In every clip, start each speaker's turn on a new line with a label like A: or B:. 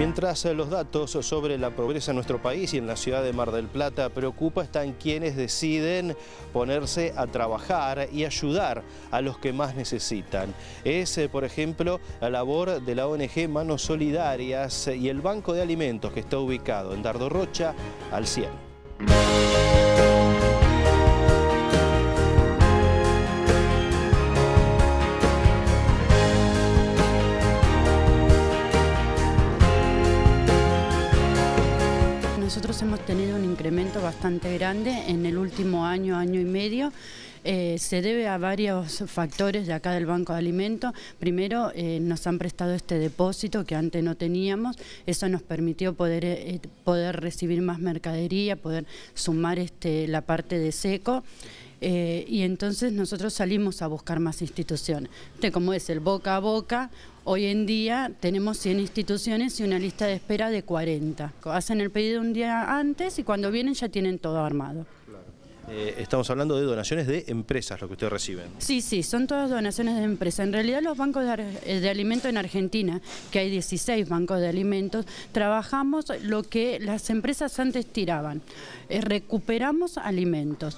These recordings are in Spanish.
A: Mientras eh, los datos sobre la pobreza en nuestro país y en la ciudad de Mar del Plata preocupa, están quienes deciden ponerse a trabajar y ayudar a los que más necesitan. Es, eh, por ejemplo, la labor de la ONG Manos Solidarias y el Banco de Alimentos que está ubicado en Dardo Rocha al 100.
B: incremento bastante grande en el último año, año y medio. Eh, se debe a varios factores de acá del Banco de Alimentos. Primero, eh, nos han prestado este depósito que antes no teníamos. Eso nos permitió poder, eh, poder recibir más mercadería, poder sumar este, la parte de seco. Eh, y entonces nosotros salimos a buscar más instituciones. Este, como es el boca a boca, hoy en día tenemos 100 instituciones y una lista de espera de 40. Hacen el pedido un día antes y cuando vienen ya tienen todo armado.
A: Eh, estamos hablando de donaciones de empresas, lo que ustedes reciben.
B: Sí, sí, son todas donaciones de empresas. En realidad los bancos de, eh, alimentos en Argentina, que hay 16 bancos de alimentos, trabajamos lo que las empresas antes tiraban. recuperamos alimentos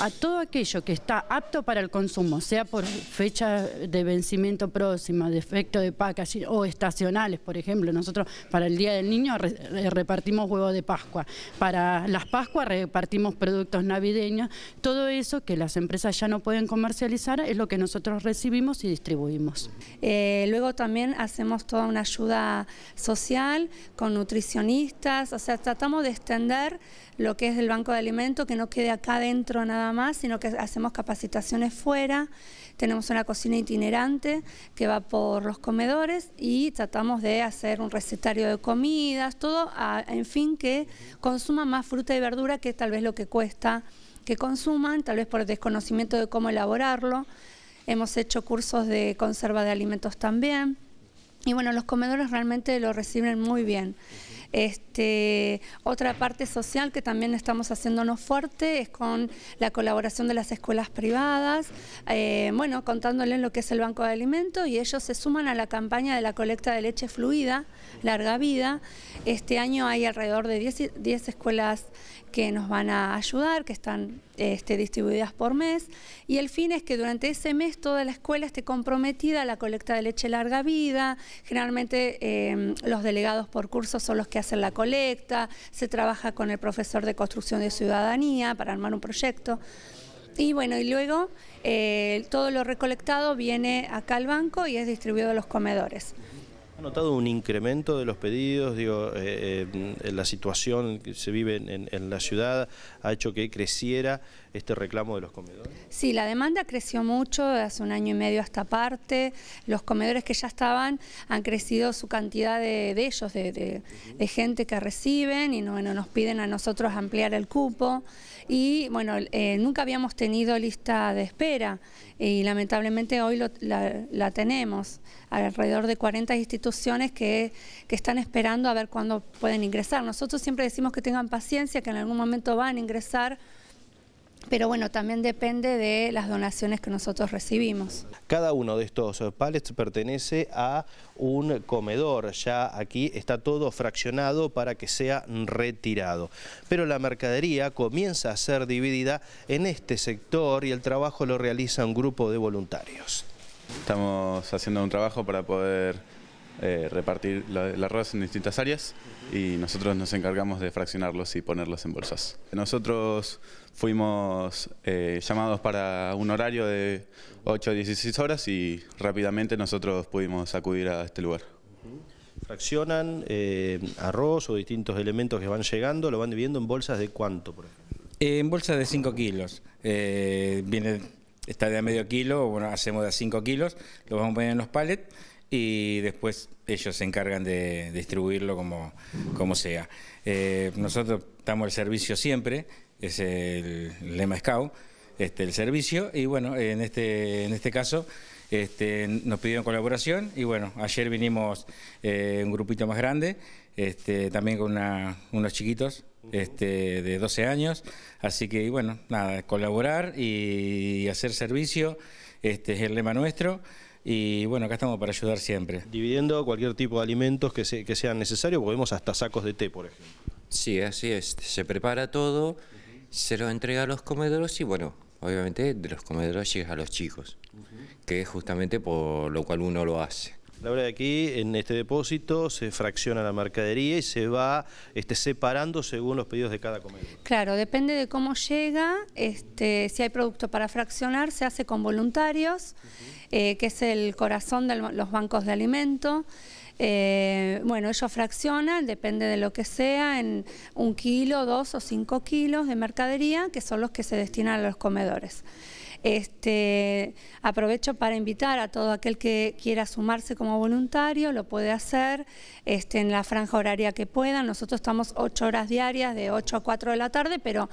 B: a todo aquello que está apto para el consumo, sea por fecha de vencimiento próxima, defecto de packaging o estacionales, por ejemplo. Nosotros para el Día del Niño repartimos huevos de Pascua, para las Pascuas repartimos productos navideños. Todo eso que las empresas ya no pueden comercializar es lo que nosotros recibimos y distribuimos.
C: Eh, luego también hacemos toda una ayuda social con nutricionistas, o sea, tratamos de extender lo que es el banco de alimentos, que no quede acá dentro nada más, sino que hacemos capacitaciones fuera, tenemos una cocina itinerante que va por los comedores y tratamos de hacer un recetario de comidas, todo, en fin, que consuma más fruta y verdura que tal vez lo que cuesta que consuman, tal vez por el desconocimiento de cómo elaborarlo. Hemos hecho cursos de conserva de alimentos también. Y bueno, los comedores realmente lo reciben muy bien. Este, otra parte social que también estamos haciéndonos fuerte es con la colaboración de las escuelas privadas, eh, bueno, contándoles lo que es el Banco de Alimentos y ellos se suman a la campaña de la colecta de leche fluida, larga vida. Este año hay alrededor de 10, escuelas que nos van a ayudar, que están este, distribuidas por mes. Y el fin es que durante ese mes toda la escuela esté comprometida a la colecta de leche larga vida. Generalmente eh, los delegados por curso son los que hacer la colecta, se trabaja con el profesor de construcción de ciudadanía para armar un proyecto. Y bueno, y luego eh, todo lo recolectado viene acá al banco y es distribuido a los comedores.
A: ¿Ha notado un incremento de los pedidos? Digo, eh, eh, la situación que se vive en, la ciudad ha hecho que creciera este reclamo de los comedores.
C: Sí, la demanda creció mucho, hace un año y medio hasta parte. Los comedores que ya estaban han crecido su cantidad de, ellos, de, gente que reciben y nos piden a nosotros ampliar el cupo. Y bueno, eh, nunca habíamos tenido lista de espera y lamentablemente hoy la, la tenemos. Alrededor de 40 instituciones, que, que están esperando a ver cuándo pueden ingresar. Nosotros siempre decimos que tengan paciencia, que en algún momento van a ingresar, pero bueno, también depende de las donaciones que nosotros recibimos.
A: Cada uno de estos eh, pallets pertenece a un comedor, ya aquí está todo fraccionado para que sea retirado. Pero la mercadería comienza a ser dividida en este sector y el trabajo lo realiza un grupo de voluntarios. Estamos haciendo un trabajo para poder eh, repartir la, arroz en distintas áreas y nosotros nos encargamos de fraccionarlos y ponerlos en bolsas. Nosotros fuimos eh, llamados para un horario de 8 a 16 horas y rápidamente nosotros pudimos acudir a este lugar. Fraccionan eh, arroz o distintos elementos que van llegando, lo van dividiendo en bolsas de cuánto, por ejemplo. En bolsas de 5 kilos. viene, está de a medio kilo, bueno, hacemos de a 5 kilos, lo vamos a poner en los palets y después ellos se encargan de distribuirlo como, como sea. Eh, nosotros damos el servicio siempre, es el lema SCAO, este, el servicio, y bueno, en este, en este caso este, nos pidieron colaboración y bueno, ayer vinimos eh, un grupito más grande, este, también con unos chiquitos. Este, de 12 años, así que bueno, nada, colaborar y hacer servicio, este es el lema nuestro y bueno, acá estamos para ayudar siempre. Dividiendo cualquier tipo de alimentos que, sean necesarios, podemos hasta sacos de té, por ejemplo. Sí, así es. Se prepara todo, se lo entrega a los
B: comedores y bueno, obviamente de los comedores llega a los chicos, que es justamente por lo cual uno lo hace.
A: La aquí en este depósito se fracciona la mercadería y se va este, separando según los pedidos de cada comedor.
C: Claro, depende de cómo llega, este, si hay producto para fraccionar, se hace con voluntarios. Eh, que es el corazón de los bancos de alimento. Eh, bueno, ellos fraccionan, depende de lo que sea, en un kilo, dos o cinco kilos de mercadería, que son los que se destinan a los comedores. Este, aprovecho para invitar a todo aquel que quiera sumarse como voluntario, lo puede hacer este, en la franja horaria que pueda. Nosotros estamos ocho horas diarias, de 8 a 4 de la tarde, pero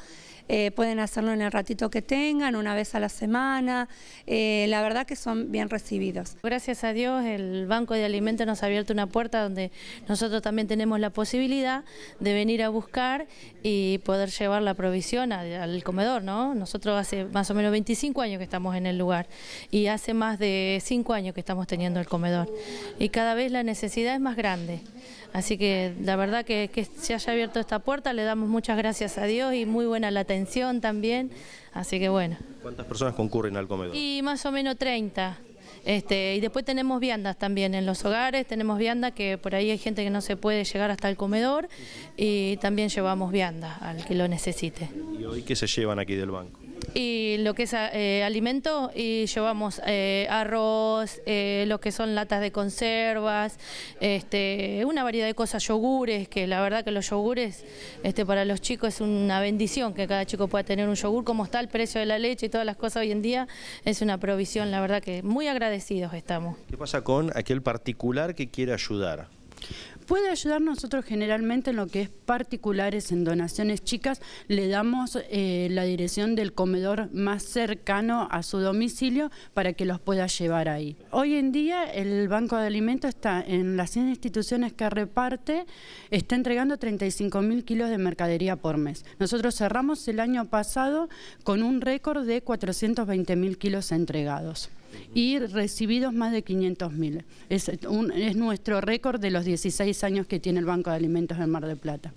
C: eh, pueden hacerlo en el ratito que tengan, una vez a la semana, eh, la verdad que son bien recibidos. Gracias a Dios el Banco de Alimentos nos ha abierto una puerta donde nosotros también tenemos la
D: posibilidad de venir a buscar y poder llevar la provisión al comedor, ¿no? Nosotros hace más o menos 25 años que estamos en el lugar y hace más de 5 años que estamos teniendo el comedor y cada vez la necesidad es más grande. Así que la verdad que, que se haya abierto esta puerta, le damos muchas gracias a Dios y muy buena la también, así que bueno.
A: ¿Cuántas personas concurren al comedor?
D: Y más o menos 30. Este, y después tenemos viandas también en los hogares, tenemos viandas que por ahí hay gente que no se puede llegar hasta el comedor y también llevamos viandas al que lo necesite.
A: ¿Y hoy qué se llevan aquí del
B: banco?
D: y lo que es eh, alimento y llevamos eh, arroz, eh, lo que son latas de conservas, este, una variedad de cosas, yogures, que la verdad que los yogures este, para los chicos es una bendición que cada chico pueda tener un yogur, como está el precio de la leche y todas las cosas hoy en día, es una provisión, la verdad que muy agradecidos estamos.
A: ¿Qué pasa con aquel particular que quiere ayudar?
B: puede ayudar nosotros generalmente en lo que es particulares, en donaciones chicas, le damos eh, la dirección del comedor más cercano a su domicilio para que los pueda llevar ahí. Hoy en día el Banco de Alimentos está en las 100 instituciones que reparte, está entregando 35 mil kilos de mercadería por mes. Nosotros cerramos el año pasado con un récord de 420 mil kilos entregados y recibidos más de 500.000. Es, es nuestro récord de los 16 años que tiene el Banco de Alimentos del Mar de Plata.